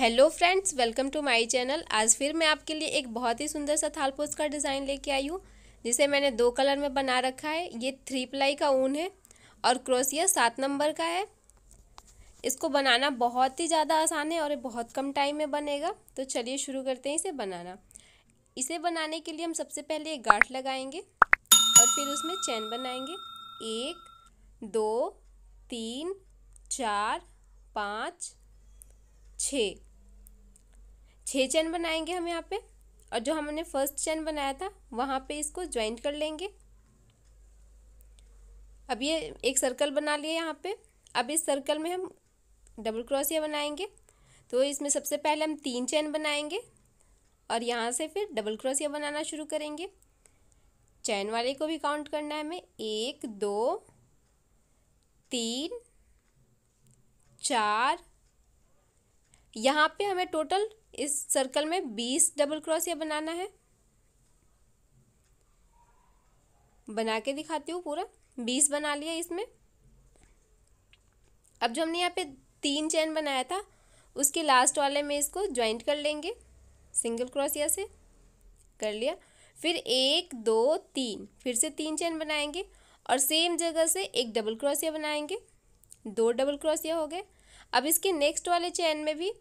hello friends welcome to my channel आज फिर मैं आपके लिए एक बहुत ही सुंदर सा पोस्ट का डिज़ाइन लेके आई हूँ जिसे मैंने दो कलर में बना रखा है ये थ्री प्लाई का ऊन है और क्रोसिया सात नंबर का है इसको बनाना बहुत ही ज़्यादा आसान है और बहुत कम टाइम में बनेगा तो चलिए शुरू करते हैं इसे बनाना इसे बनाने के लिए हम सबसे पहले एक गाठ लगाएंगे और फिर उसमें चैन बनाएंगे एक दो तीन चार पाँच छः छः चैन बनाएंगे हम यहाँ पे और जो हमने फर्स्ट चैन बनाया था वहाँ पे इसको ज्वाइंट कर लेंगे अब ये एक सर्कल बना लिए यहाँ पे अब इस सर्कल में हम डबल क्रोसिया बनाएंगे तो इसमें सबसे पहले हम तीन चैन बनाएंगे और यहाँ से फिर डबल क्रोसिया बनाना शुरू करेंगे चैन वाले को भी काउंट करना है हमें एक दो तीन चार यहाँ पे हमें टोटल इस सर्कल में बीस डबल क्रॉस बनाना है बना के दिखाती हूँ पूरा बीस बना लिया इसमें अब जो हमने यहाँ पे तीन चैन बनाया था उसके लास्ट वाले में इसको ज्वाइंट कर लेंगे सिंगल क्रोसिया से कर लिया फिर एक दो तीन फिर से तीन चैन बनाएंगे और सेम जगह से एक डबल क्रोसिया बनाएंगे दो डबल क्रोसिया हो गए अब इसके नेक्स्ट वाले चैन में भी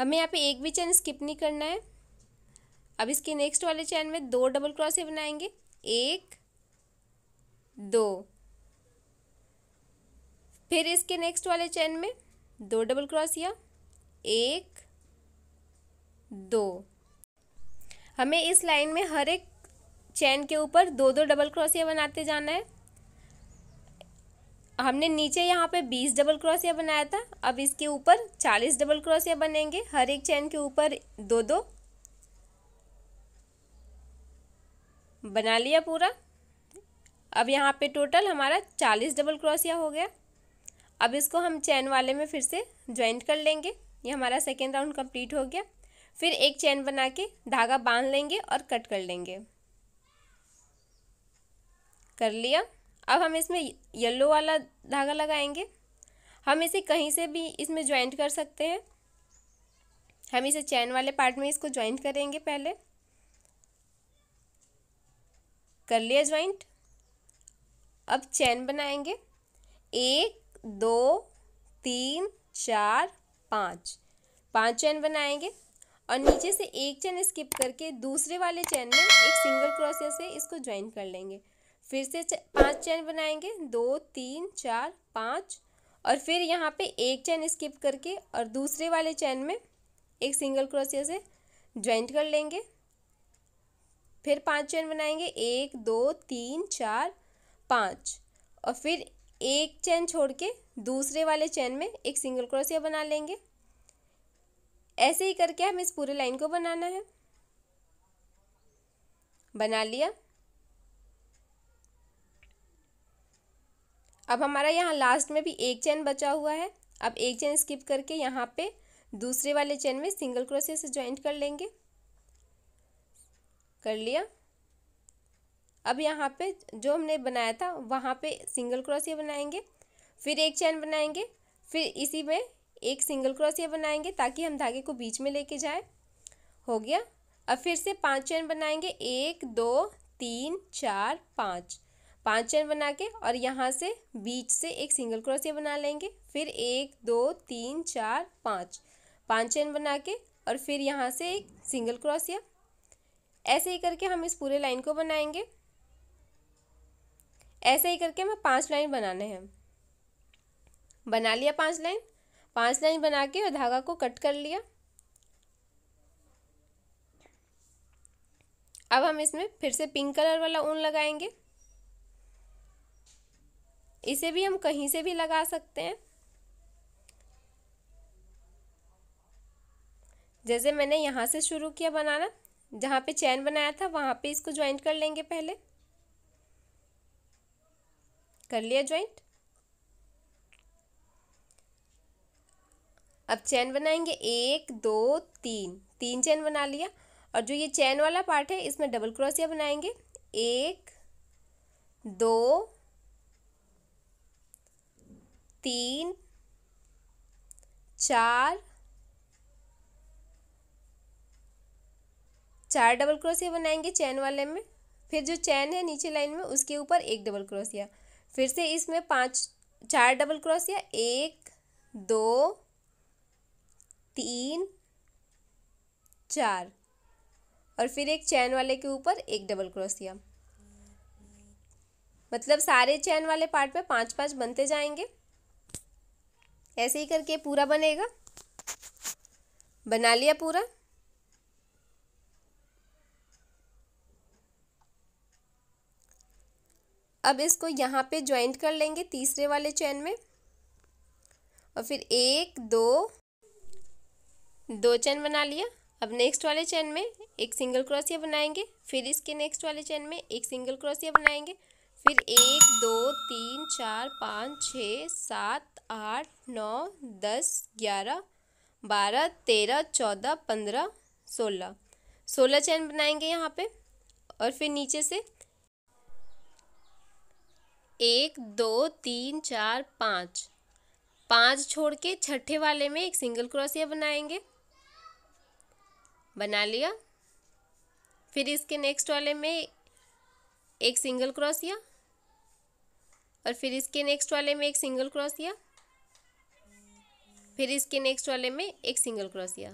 हमें यहाँ पे एक भी चैन स्किप नहीं करना है अब इसके नेक्स्ट वाले चैन में दो डबल क्रोशे बनाएंगे एक दो फिर इसके नेक्स्ट वाले चैन में दो डबल क्रॉसिया एक दो हमें इस लाइन में हर एक चैन के ऊपर दो दो डबल क्रॉसिया बनाते जाना है हमने नीचे यहाँ पे बीस डबल क्रोसिया बनाया था अब इसके ऊपर चालीस डबल क्रोसिया बनेंगे हर एक चैन के ऊपर दो दो बना लिया पूरा अब यहाँ पे टोटल हमारा चालीस डबल क्रोसिया हो गया अब इसको हम चैन वाले में फिर से ज्वाइंट कर लेंगे ये हमारा सेकेंड राउंड कंप्लीट हो गया फिर एक चैन बना के धागा बांध लेंगे और कट कर लेंगे कर लिया अब हम इसमें येलो वाला धागा लगाएंगे हम इसे कहीं से भी इसमें ज्वाइंट कर सकते हैं हम इसे चैन वाले पार्ट में इसको ज्वाइंट करेंगे पहले कर लिया ज्वाइंट अब चैन बनाएंगे एक दो तीन चार पाँच पांच चैन बनाएंगे और नीचे से एक चैन स्किप करके दूसरे वाले चैन में एक सिंगल क्रोशिया से इसको ज्वाइन कर लेंगे फिर से पांच चैन बनाएंगे दो तीन चार पाँच और फिर यहाँ पे एक चैन स्किप करके और दूसरे वाले चैन में एक सिंगल क्रोशिया से ज्वाइंट कर लेंगे फिर पांच चैन बनाएंगे एक दो तीन चार पाँच और फिर एक चैन छोड़ के दूसरे वाले चैन में एक सिंगल क्रोशिया बना लेंगे ऐसे ही करके हम इस पूरे लाइन को बनाना है बना लिया अब हमारा यहाँ लास्ट में भी एक चैन बचा हुआ है अब एक चैन स्किप करके यहाँ पे दूसरे वाले चैन में सिंगल क्रोशे से ज्वाइंट कर लेंगे कर लिया अब यहाँ पे जो हमने बनाया था वहाँ पे सिंगल क्रोशे बनाएंगे फिर एक चैन बनाएंगे फिर इसी में एक सिंगल क्रोशे बनाएंगे ताकि हम धागे को बीच में लेके जाए हो गया अब फिर से पांच चैन बनाएंगे एक दो तीन चार पाँच पांच चैन बना के और यहाँ से बीच से एक सिंगल क्रोशिया बना लेंगे फिर एक दो तीन चार पाँच पाँच चैन बना के और फिर यहाँ से एक सिंगल क्रोशिया ऐसे ही करके हम इस पूरे लाइन को बनाएंगे ऐसे ही करके हमें पांच लाइन बनाने हैं बना लिया पांच लाइन पांच लाइन बना के और धागा को कट कर लिया अब हम इसमें फिर से पिंक कलर वाला ऊन लगाएंगे इसे भी हम कहीं से भी लगा सकते हैं जैसे मैंने यहाँ से शुरू किया बनाना जहाँ पे चैन बनाया था वहाँ पे इसको ज्वाइंट कर लेंगे पहले कर लिया ज्वाइंट अब चैन बनाएंगे एक दो तीन तीन चैन बना लिया और जो ये चैन वाला पार्ट है इसमें डबल क्रोसिया बनाएंगे एक दो तीन चार चार डबल क्रोसिया बनाएंगे चैन वाले में फिर जो चैन है नीचे लाइन में उसके ऊपर एक डबल क्रोसिया फिर से इसमें पांच चार डबल क्रोसिया एक दो तीन चार और फिर एक चैन वाले के ऊपर एक डबल क्रोसिया मतलब सारे चैन वाले पार्ट में पांच पांच बनते जाएंगे ऐसे ही करके पूरा बनेगा बना लिया पूरा अब इसको यहाँ पे ज्वाइंट कर लेंगे तीसरे वाले चैन में और फिर एक दो दो चैन बना लिया अब नेक्स्ट वाले चैन में एक सिंगल क्रोसिया बनाएंगे फिर इसके नेक्स्ट वाले चैन में एक सिंगल क्रोसिया बनाएंगे फिर एक दो तीन चार पाँच छः सात आठ नौ दस ग्यारह बारह तेरह चौदह पंद्रह सोलह सोलह चैन बनाएंगे यहाँ पे और फिर नीचे से एक दो तीन चार पाँच पाँच छोड़ के छठे वाले में एक सिंगल क्रोसिया बनाएंगे बना लिया फिर इसके नेक्स्ट वाले में एक सिंगल क्रोसिया और फिर इसके नेक्स्ट वाले में एक सिंगल क्रोसिया फिर इसके नेक्स्ट वाले में एक सिंगल क्रोसिया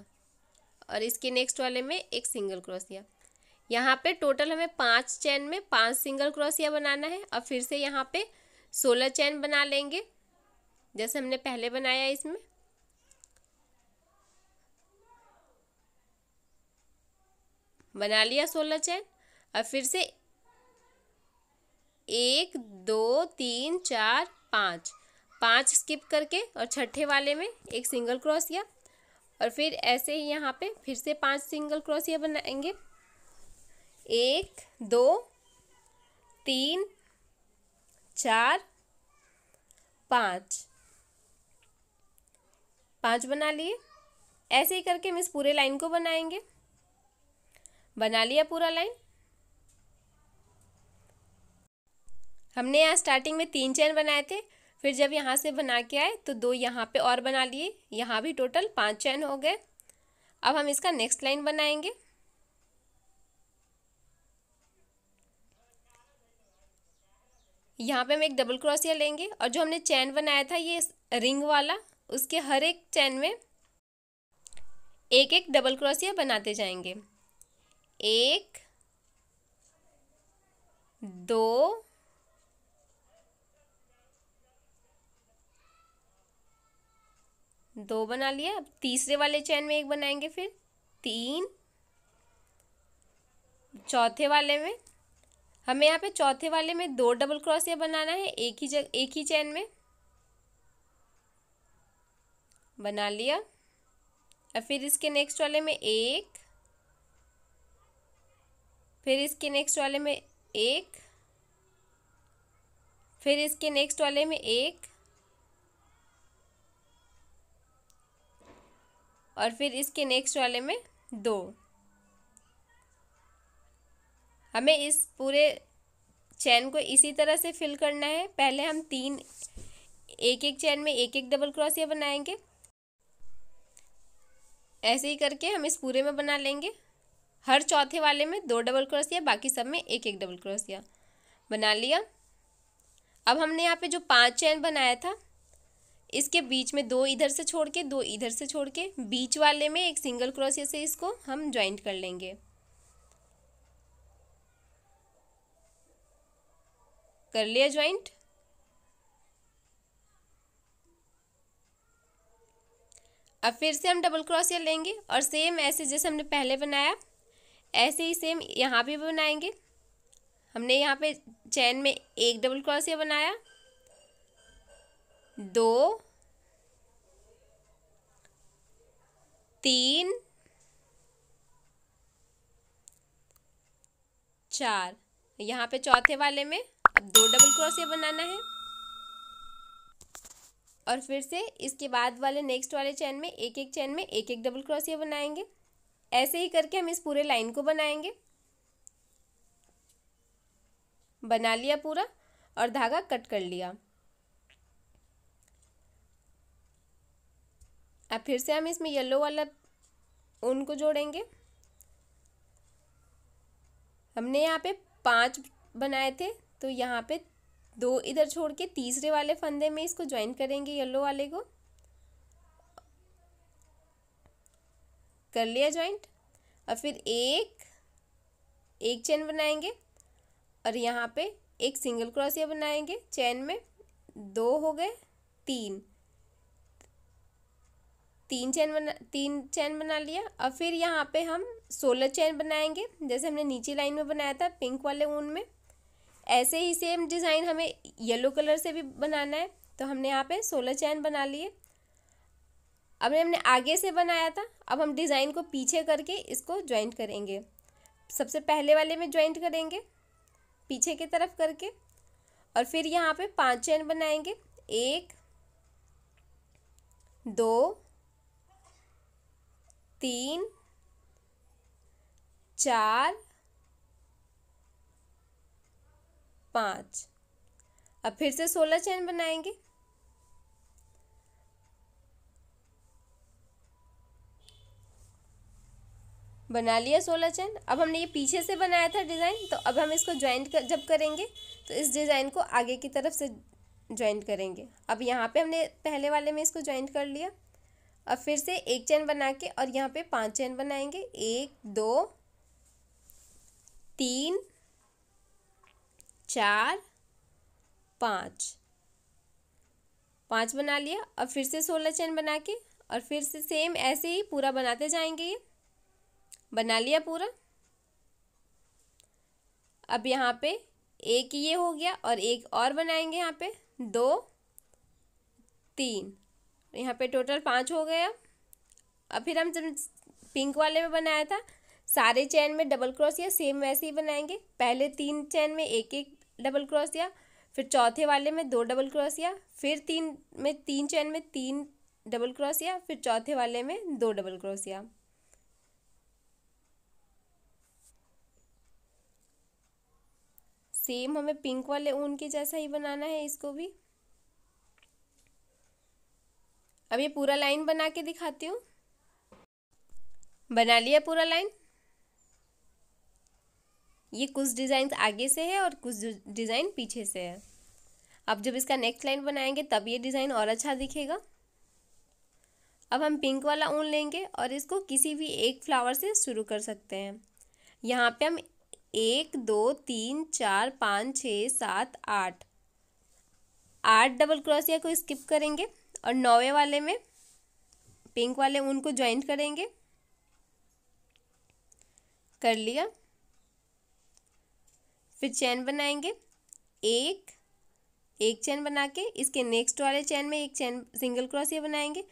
और इसके नेक्स्ट वाले में एक सिंगल क्रोसिया यहाँ पे टोटल हमें पांच चैन में पांच सिंगल क्रोसिया बनाना है और फिर से यहाँ पे सोलह चैन बना लेंगे जैसे हमने पहले बनाया इसमें बना लिया सोलह चैन और फिर से एक दो तीन चार पाँच पाँच स्किप करके और छठे वाले में एक सिंगल क्रोसिया और फिर ऐसे ही यहाँ पे फिर से पांच सिंगल क्रोसिया बनाएंगे एक दो तीन चार पांच पांच बना लिए ऐसे ही करके हम इस पूरे लाइन को बनाएंगे बना लिया पूरा लाइन हमने यहाँ स्टार्टिंग में तीन चैन बनाए थे फिर जब यहाँ से बना के आए तो दो यहाँ पे और बना लिए यहाँ भी टोटल पांच चैन हो गए अब हम इसका नेक्स्ट लाइन बनाएंगे यहाँ पे हम एक डबल क्रोसिया लेंगे और जो हमने चैन बनाया था ये रिंग वाला उसके हर एक चैन में एक एक डबल क्रोसिया बनाते जाएंगे एक दो दो बना लिया अब तीसरे वाले चैन में एक बनाएंगे फिर तीन चौथे वाले में हमें यहाँ पे चौथे वाले में दो डबल क्रॉस ये बनाना है एक ही जगह एक ही चैन में बना लिया और फिर इसके नेक्स्ट वाले में एक फिर इसके नेक्स्ट वाले में एक फिर इसके नेक्स्ट वाले में एक और फिर इसके नेक्स्ट वाले में दो हमें इस पूरे चैन को इसी तरह से फिल करना है पहले हम तीन एक एक चैन में एक एक डबल क्रॉसिया बनाएंगे ऐसे ही करके हम इस पूरे में बना लेंगे हर चौथे वाले में दो डबल क्रॉसिया बाकी सब में एक एक डबल क्रोसिया बना लिया अब हमने यहाँ पे जो पांच चैन बनाया था इसके बीच में दो इधर से छोड़ के दो इधर से छोड़ के बीच वाले में एक सिंगल क्रोशिया से इसको हम ज्वाइंट कर लेंगे कर लिया ज्वाइंट अब फिर से हम डबल क्रोशिया लेंगे और सेम ऐसे जैसे हमने पहले बनाया ऐसे ही सेम यहाँ पे भी बनाएंगे हमने यहाँ पे चैन में एक डबल क्रोशिया बनाया दो तीन चार यहाँ पे चौथे वाले में अब दो डबल क्रोशिया बनाना है और फिर से इसके बाद वाले नेक्स्ट वाले चैन में एक एक चैन में एक एक डबल क्रोशिया बनाएंगे ऐसे ही करके हम इस पूरे लाइन को बनाएंगे बना लिया पूरा और धागा कट कर लिया अब फिर से हम इसमें येलो वाला ऊन को जोड़ेंगे हमने यहाँ पे पाँच बनाए थे तो यहाँ पे दो इधर छोड़ के तीसरे वाले फंदे में इसको ज्वाइन करेंगे येलो वाले को कर लिया ज्वाइंट और फिर एक एक चेन बनाएंगे और यहाँ पे एक सिंगल क्रोसिया बनाएंगे चैन में दो हो गए तीन तीन चैन बना तीन चैन बना लिया और फिर यहाँ पे हम सोलह चैन बनाएंगे जैसे हमने नीचे लाइन में बनाया था पिंक वाले ऊन में ऐसे ही सेम डिज़ाइन हमें येलो कलर से भी बनाना है तो हमने यहाँ पे सोलह चैन बना लिए अब हमने आगे से बनाया था अब हम डिज़ाइन को पीछे करके इसको ज्वाइंट करेंगे सबसे पहले वाले में ज्वाइंट करेंगे पीछे की तरफ करके और फिर यहाँ पे पांच चैन बनाएंगे एक दो तीन चार पाँच अब फिर से सोलह चैन बनाएंगे बना लिया सोलह चैन अब हमने ये पीछे से बनाया था डिज़ाइन तो अब हम इसको ज्वाइंट कर, जब करेंगे तो इस डिज़ाइन को आगे की तरफ से ज्वाइंट करेंगे अब यहाँ पे हमने पहले वाले में इसको ज्वाइंट कर लिया अब फिर से एक चैन बना के और यहाँ पे पांच चैन बनाएंगे एक दो तीन चार पाँच पाँच बना लिया अब फिर से सोलह चैन बना के और फिर से सेम ऐसे ही पूरा बनाते जाएंगे ये बना लिया पूरा अब यहाँ पे एक ये हो गया और एक और बनाएंगे यहाँ पे दो तीन तो यहाँ पे टोटल पाँच हो गया अब फिर हम जब पिंक वाले में बनाया था सारे चैन में डबल क्रॉस या सेम वैसे ही बनाएंगे पहले तीन चैन में एक एक डबल क्रॉस या फिर चौथे वाले में दो डबल क्रॉस या फिर तीन में तीन चैन में तीन डबल क्रॉस या फिर चौथे वाले में दो डबल क्रॉस या सेम हमें पिंक वाले ऊन के जैसा ही बनाना है इसको भी अब ये पूरा लाइन बना के दिखाती हूँ बना लिया पूरा लाइन ये कुछ डिज़ाइन आगे से है और कुछ डिज़ाइन पीछे से है अब जब इसका नेक्स्ट लाइन बनाएंगे तब ये डिज़ाइन और अच्छा दिखेगा अब हम पिंक वाला ऊन लेंगे और इसको किसी भी एक फ्लावर से शुरू कर सकते हैं यहाँ पे हम एक दो तीन चार पाँच छ सात आठ आठ डबल क्रोसिया को स्किप करेंगे और नौवे वाले में पिंक वाले उनको ज्वाइंट करेंगे कर लिया फिर चैन बनाएंगे एक एक चैन बना के इसके नेक्स्ट वाले चैन में एक चैन सिंगल क्रोसिया बनाएंगे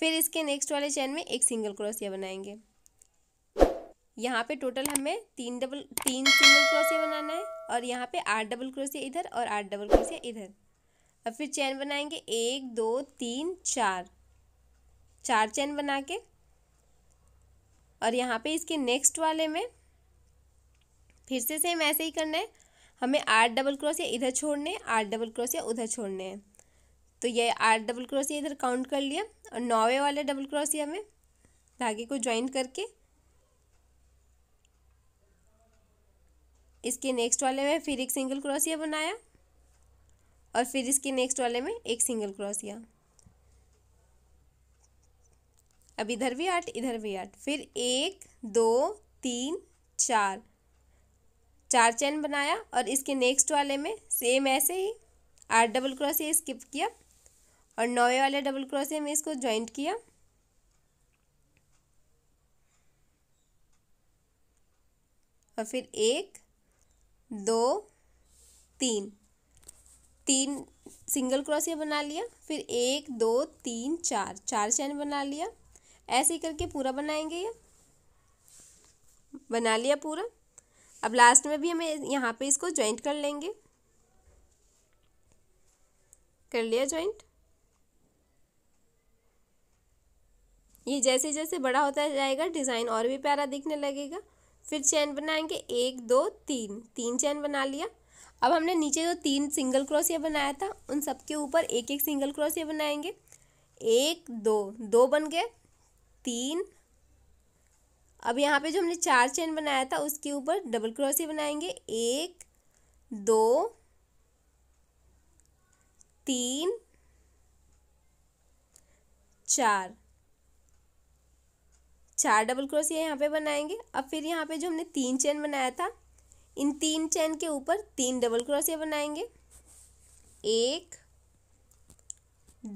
फिर इसके नेक्स्ट वाले चैन में एक सिंगल क्रोसिया बनाएंगे यहाँ पे टोटल हमें तीन डबल तीन सिंगल क्रोसिया बनाना है और यहाँ पे आठ डबल क्रोसिया इधर और आठ डबल क्रोसिया इधर और फिर चैन बनाएंगे एक दो तीन चार चार चैन बना के और यहाँ पे इसके नेक्स्ट वाले में फिर से सेम ऐसे ही करना है हमें आठ डबल क्रॉस या इधर छोड़ने आठ डबल क्रॉस या उधर छोड़ने हैं तो ये आठ डबल क्रॉस इधर काउंट कर लिया और नौवे वाले डबल क्रॉस या में धागे को ज्वाइन करके इसके नेक्स्ट वाले में फिर एक सिंगल क्रोसिया बनाया और फिर इसके नेक्स्ट वाले में एक सिंगल क्रोसिया अब इधर भी आठ इधर भी आठ फिर एक दो तीन चार चार चैन बनाया और इसके नेक्स्ट वाले में सेम ऐसे ही आठ डबल क्रोसिया स्किप किया और नौवे वाले डबल क्रोसिया में इसको ज्वाइंट किया और फिर एक दो तीन तीन सिंगल क्रोशिया बना लिया फिर एक दो तीन चार चार चैन बना लिया ऐसे करके पूरा बनाएंगे ये बना लिया पूरा अब लास्ट में भी हमें यहाँ पे इसको ज्वाइंट कर लेंगे कर लिया ज्वाइंट ये जैसे जैसे बड़ा होता जाएगा डिज़ाइन और भी प्यारा दिखने लगेगा फिर चैन बनाएंगे एक दो तीन तीन चैन बना लिया अब हमने नीचे जो तीन सिंगल क्रोसिया बनाया था उन सब के ऊपर एक एक सिंगल क्रोसिया बनाएंगे एक दो दो बन गए तीन अब यहाँ पे जो हमने चार चेन बनाया था उसके ऊपर डबल क्रोसिया बनाएंगे एक दो तीन चार चार डबल क्रोसिया यहाँ पे बनाएंगे अब फिर यहाँ पे जो हमने तीन चेन बनाया था इन तीन चैन के ऊपर तीन डबल क्रोसिया बनाएंगे एक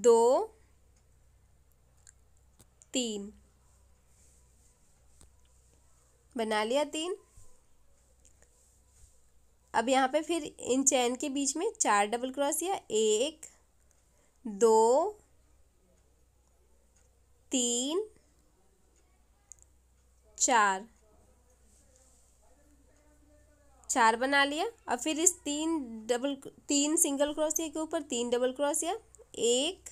दो तीन बना लिया तीन अब यहाँ पे फिर इन चैन के बीच में चार डबल क्रोसिया एक दो तीन चार चार बना लिया और फिर इस तीन डबल तीन सिंगल क्रोसिया के ऊपर तीन डबल क्रोसिया एक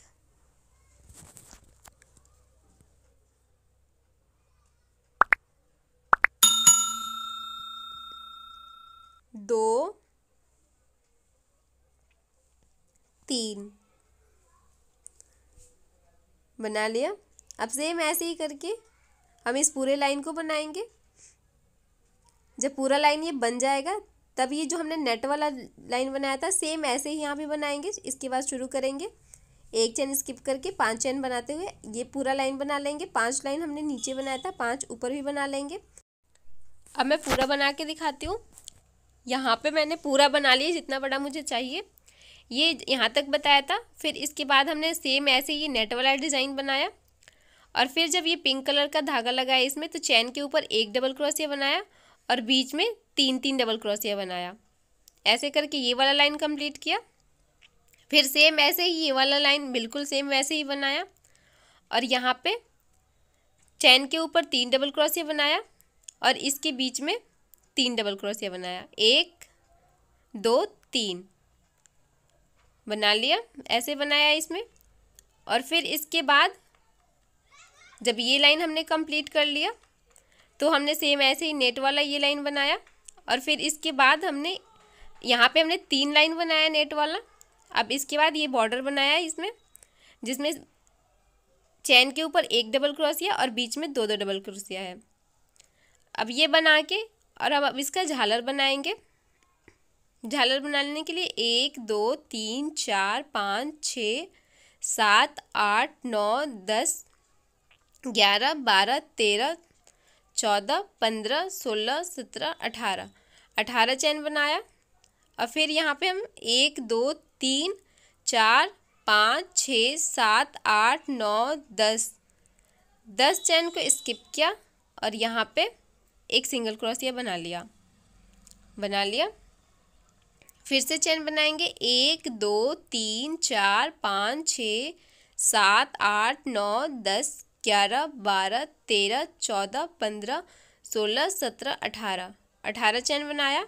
दो तीन बना लिया अब सेम ऐसे ही करके हम इस पूरे लाइन को बनाएंगे जब पूरा लाइन ये बन जाएगा तब ये जो हमने नेट वाला लाइन बनाया था सेम ऐसे ही यहाँ भी बनाएंगे इसके बाद शुरू करेंगे एक चैन स्किप करके पांच चैन बनाते हुए ये पूरा लाइन बना लेंगे पांच लाइन हमने नीचे बनाया था पांच ऊपर भी बना लेंगे अब मैं पूरा बना के दिखाती हूँ यहाँ पे मैंने पूरा बना लिया जितना बड़ा मुझे चाहिए ये यहाँ तक बताया था फिर इसके बाद हमने सेम ऐसे ये नेट वाला डिज़ाइन बनाया और फिर जब ये पिंक कलर का धागा लगाया इसमें तो चैन के ऊपर एक डबल क्रोसिया बनाया और बीच में तीन तीन डबल क्रोसिया बनाया ऐसे करके ये वाला लाइन कंप्लीट किया फिर सेम ऐसे ही ये वाला लाइन बिल्कुल सेम वैसे ही बनाया और यहाँ पे चैन के ऊपर तीन डबल क्रोसिया बनाया और इसके बीच में तीन डबल क्रोसिया बनाया एक दो तीन बना लिया ऐसे बनाया इसमें और फिर इसके बाद जब ये लाइन हमने कंप्लीट कर लिया तो हमने सेम ऐसे ही नेट वाला ये लाइन बनाया और फिर इसके बाद हमने यहाँ पे हमने तीन लाइन बनाया नेट वाला अब इसके बाद ये बॉर्डर बनाया इसमें जिसमें चैन के ऊपर एक डबल क्रोसिया और बीच में दो दो डबल क्रोसिया है अब ये बना के और हम अब इसका झालर बनाएंगे झालर बनाने के लिए एक दो तीन चार पाँच छ सात आठ नौ दस ग्यारह बारह तेरह चौदह पंद्रह सोलह सत्रह अठारह अठारह चैन बनाया और फिर यहाँ पे हम एक दो तीन चार पाँच छः सात आठ नौ दस दस चैन को स्किप किया और यहाँ पे एक सिंगल क्रॉस बना लिया बना लिया फिर से चैन बनाएंगे एक दो तीन चार पाँच छ सात आठ नौ दस ग्यारह बारह तेरह चौदह पंद्रह सोलह सत्रह अठारह अठारह चैन बनाया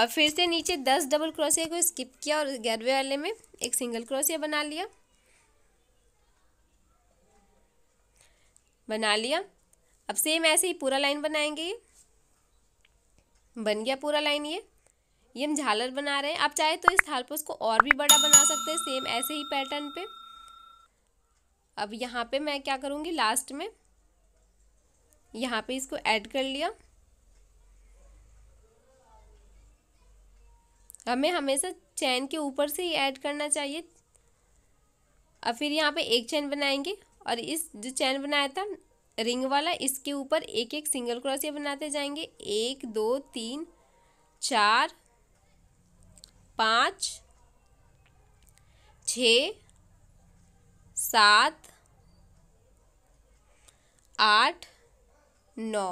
और फिर से नीचे दस डबल क्रोसिया को स्किप किया और ग्यारहवें वाले में एक सिंगल क्रोसिया बना लिया बना लिया अब सेम ऐसे ही पूरा लाइन बनाएंगे ये बन गया पूरा लाइन ये ये हम झालर बना रहे हैं आप चाहे तो इस थाल पर उसको और भी बड़ा बना सकते हैं सेम ऐसे ही पैटर्न पे अब यहाँ पे मैं क्या करूँगी लास्ट में यहाँ पे इसको ऐड कर लिया हमें हमेशा चैन के ऊपर से ही ऐड करना चाहिए और फिर यहाँ पे एक चैन बनाएंगे और इस जो चैन बनाया था रिंग वाला इसके ऊपर एक एक सिंगल क्रोशिया बनाते जाएंगे एक दो तीन चार पाँच छ सात आठ नौ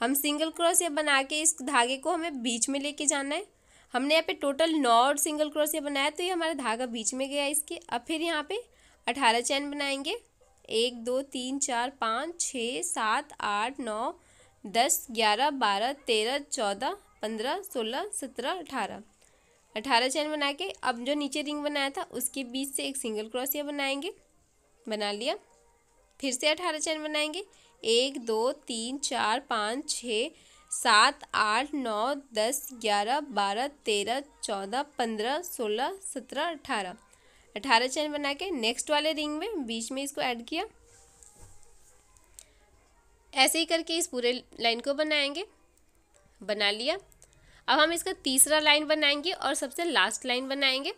हम सिंगल क्रोशिया बना के इस धागे को हमें बीच में लेके जाना है हमने यहाँ पे टोटल नौ और सिंगल क्रोशिया बनाया तो ये हमारा धागा बीच में गया इसके अब फिर यहाँ पे अठारह चैन बनाएंगे एक दो तीन चार पाँच छः सात आठ नौ दस ग्यारह बारह तेरह चौदह पंद्रह सोलह सत्रह अठारह अठारह चैन बना के अब जो नीचे रिंग बनाया था उसके बीच से एक सिंगल क्रोशिया बनाएंगे बना लिया फिर से अठारह चैन बनाएंगे एक दो तीन चार पाँच छः सात आठ नौ दस ग्यारह बारह तेरह चौदह पंद्रह सोलह सत्रह अठारह अठारह चैन बना के नेक्स्ट वाले रिंग में बीच में इसको ऐड किया ऐसे ही करके इस पूरे लाइन को बनाएंगे बना लिया अब हम इसका तीसरा लाइन बनाएंगे और सबसे लास्ट लाइन बनाएंगे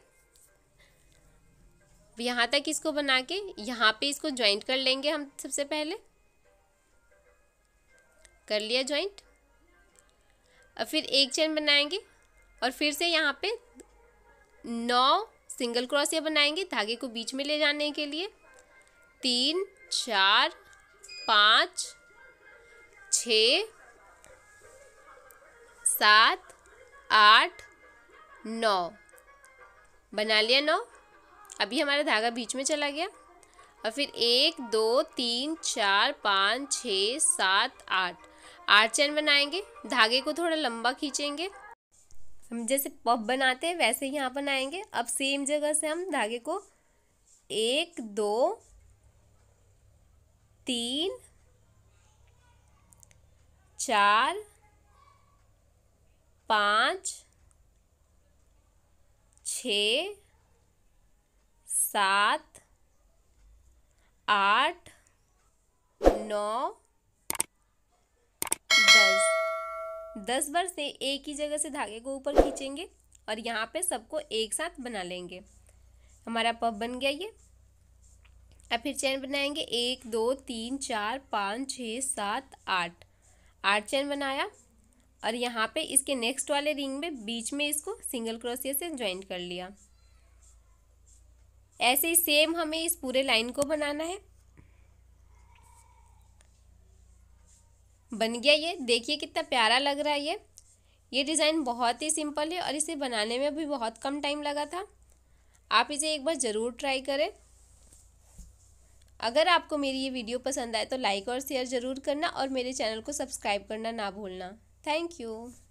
यहाँ तक इसको बना के यहाँ पे इसको ज्वाइंट कर लेंगे हम सबसे पहले कर लिया ज्वाइंट और फिर एक चेन बनाएंगे और फिर से यहाँ पे नौ सिंगल क्रोसिया बनाएंगे धागे को बीच में ले जाने के लिए तीन चार पाँच छ सात आठ नौ बना लिया नौ अभी हमारा धागा बीच में चला गया और फिर एक दो तीन चार पाँच छः सात आठ आठ चैन बनाएंगे धागे को थोड़ा लंबा खींचेंगे हम जैसे पप बनाते हैं वैसे ही यहाँ बनाएंगे अब सेम जगह से हम धागे को एक दो तीन चार पाँच छ सात आठ नौ दस दस बार से एक ही जगह से धागे को ऊपर खींचेंगे और यहाँ पे सबको एक साथ बना लेंगे हमारा पब बन गया ये अब फिर चैन बनाएंगे एक दो तीन चार पाँच छः सात आठ आठ चैन बनाया और यहाँ पे इसके नेक्स्ट वाले रिंग में बीच में इसको सिंगल क्रोसिया से ज्वाइन कर लिया ऐसे ही सेम हमें इस पूरे लाइन को बनाना है बन गया ये देखिए कितना प्यारा लग रहा है ये ये डिज़ाइन बहुत ही सिंपल है और इसे बनाने में भी बहुत कम टाइम लगा था आप इसे एक बार ज़रूर ट्राई करें अगर आपको मेरी ये वीडियो पसंद आए तो लाइक और शेयर ज़रूर करना और मेरे चैनल को सब्सक्राइब करना ना भूलना थैंक यू